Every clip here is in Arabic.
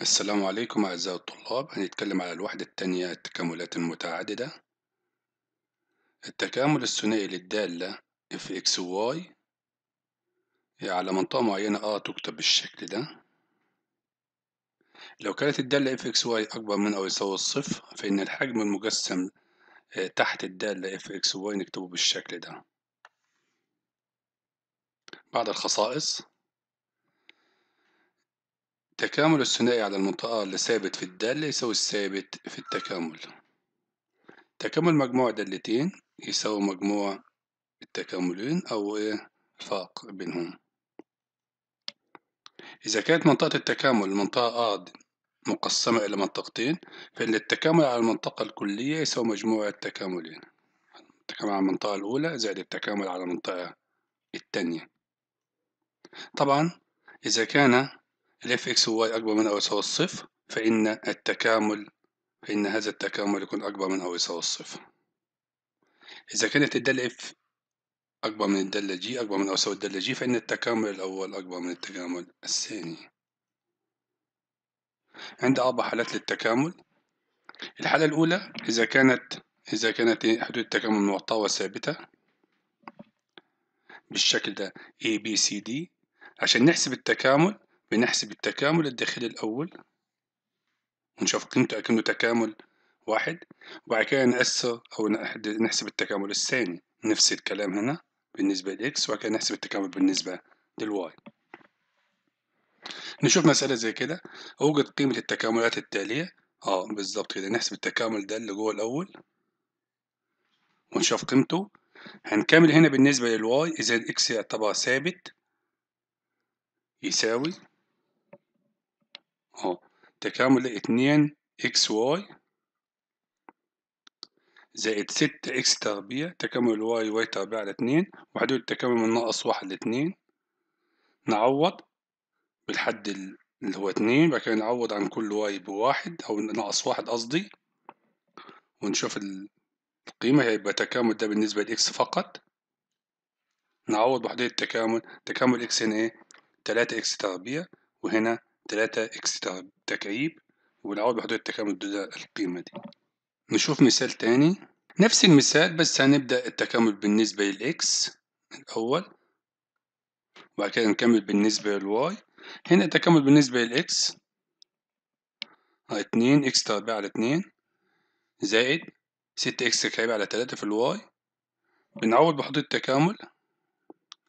السلام عليكم أعزائي الطلاب هنتكلم على الوحدة الثانية التكاملات المتعددة التكامل الثنائي للدالة اف y يعني على منطقة معينة اه تكتب بالشكل ده لو كانت الدالة fx اكس أكبر من أو يساوي الصفر فإن الحجم المجسم آه، تحت الدالة fx اكس نكتبه بالشكل ده بعد الخصائص التكامل الثنائي على المنطقة لثابت في الدالة يساوي الثابت في التكامل تكامل مجموع دالتين يساوي مجموع التكاملين أو إيه الفاق بينهم إذا كانت منطقة التكامل منطقة آ مقسمة إلى منطقتين فإن التكامل على المنطقة الكلية يساوي مجموع التكاملين التكامل على المنطقة الأولى زائد التكامل على المنطقة التانية طبعا إذا كان الاف اكس وواي أكبر من أو يساوي الصفر فإن التكامل فإن هذا التكامل يكون أكبر من أو يساوي الصفر إذا كانت الدالة اف أكبر من الدالة جي أكبر من أو يساوي الدالة جي فإن التكامل الأول أكبر من التكامل الثاني عندي أربع حالات للتكامل الحالة الأولى إذا كانت إذا كانت حدود التكامل مغطاة وثابتة بالشكل ده A B C D عشان نحسب التكامل بنحسب التكامل الداخلي الأول ونشوف قيمته أكنه تكامل واحد وبعد كده نقسه أو نحسب التكامل الثاني نفس الكلام هنا بالنسبة لإكس وبعد كده نحسب التكامل بالنسبة للواي نشوف مسألة زي كده أوجد قيمة التكاملات التالية اه بالظبط كده نحسب التكامل ده اللي جوه الأول ونشوف قيمته هنكمل هنا بالنسبة للواي إذا الإكس يعتبر ثابت يساوي اهو تكامل اتنين اكس واي زائد ستة اكس تربيع تكامل واي واي تربيع على اتنين وحدود التكامل من ناقص واحد لاتنين نعوض بالحد اللي هو اتنين بعد كده نعوض عن كل واي بواحد أو ناقص واحد قصدي ونشوف القيمة هيبقى تكامل ده بالنسبة لإكس فقط نعوض بوحدة التكامل تكامل إكس هنا إيه تلاتة إكس تربيع وهنا 3 اكس تكعيب والعوض بحدود التكامل ده القيمة دي نشوف مثال تاني نفس المثال بس هنبدأ التكامل بالنسبة للإكس الأول وبعد كده نكمل بالنسبة للواي هنا التكامل بالنسبة للإكس اه، اتنين إكس تربيع على اتنين زائد ست إكس تكعيب على تلاتة في الواي بنعوض بحدود التكامل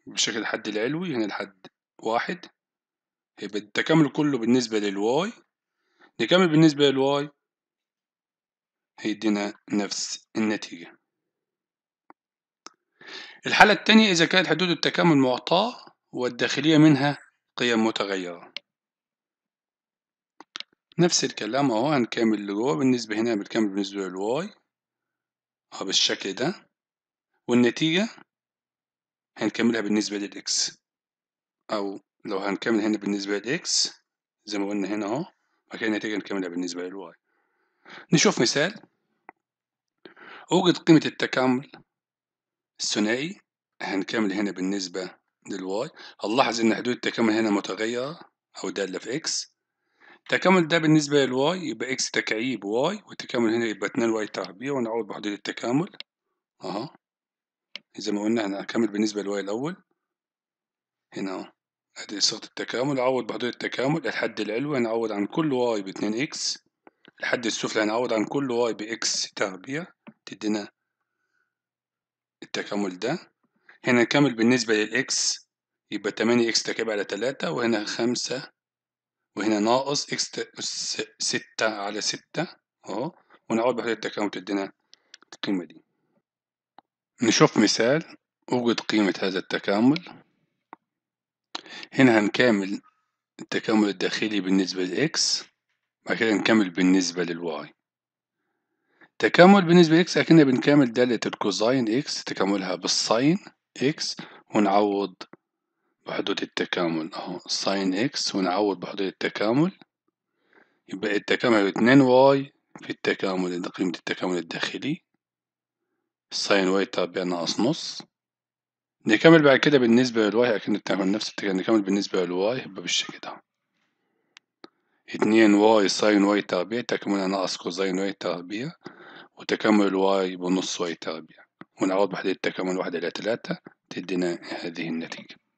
بشكل الحد العلوي هنا الحد واحد يبقى التكامل كله بالنسبة للواي نكمل بالنسبة للواي هيدينا نفس النتيجة الحالة التانية إذا كانت حدود التكامل معطاة والداخلية منها قيم متغيرة نفس الكلام اهو هنكمل لجوه بالنسبة هنا بنكمل بالنسبة للواي اهو بالشكل ده والنتيجة هنكملها بالنسبة للإكس أو لو هنكمل هنا بالنسبة لإكس زي ما قلنا هنا أهو بعد كده النتيجة نكملها بالنسبة للواي نشوف مثال أوجد قيمة التكامل الثنائي هنكمل هنا بالنسبة للواي هنلاحظ إن حدود التكامل هنا متغيرة أو دالة في إكس التكامل ده بالنسبة للواي يبقى إكس تكعيب واي والتكامل هنا يبقى اتنين واي تربيع ونعوض بحدود التكامل أهو زي ما قلنا هنكمل بالنسبة للواي الأول هنا أهو هذه صيغة التكامل عوض بحدود التكامل الحد العلوي هنعوض عن كل واي باتنين اكس الحد السفلي هنعوض عن كل واي باكس تربيع تدينا التكامل ده هنا نكمل بالنسبة للاكس يبقى تمانية اكس تركيب على تلاتة وهنا خمسة وهنا ناقص اكس ستة على ستة اهو ونعوض بحدود التكامل تدينا القيمة دي نشوف مثال أوجد قيمة هذا التكامل هنا هنكمل التكامل الداخلي بالنسبة لإكس بعد كده نكمل بالنسبة للواي تكامل بالنسبة لإكس أكننا بنكمل دالة الكوزاين إكس تكاملها بالساين إكس ونعوض بحدود التكامل أهو ساين إكس ونعوض بحدود التكامل يبقى التكامل اتنين واي في التكامل قيمة التكامل الداخلي ساين واي تربيع ناقص نص نكمل بعد كده بالنسبة للواي أكن بنعمل نفس التكرار نكمل بالنسبة للواي يبقى بالشكل ده اتنين واي ساين واي تربيع تكمل ناقص كوزين واي تربيع وتكمل الواي بنص واي تربيع ونعوض بحدية التكامل واحد إلى تلاتة تدينا هذه النتيجة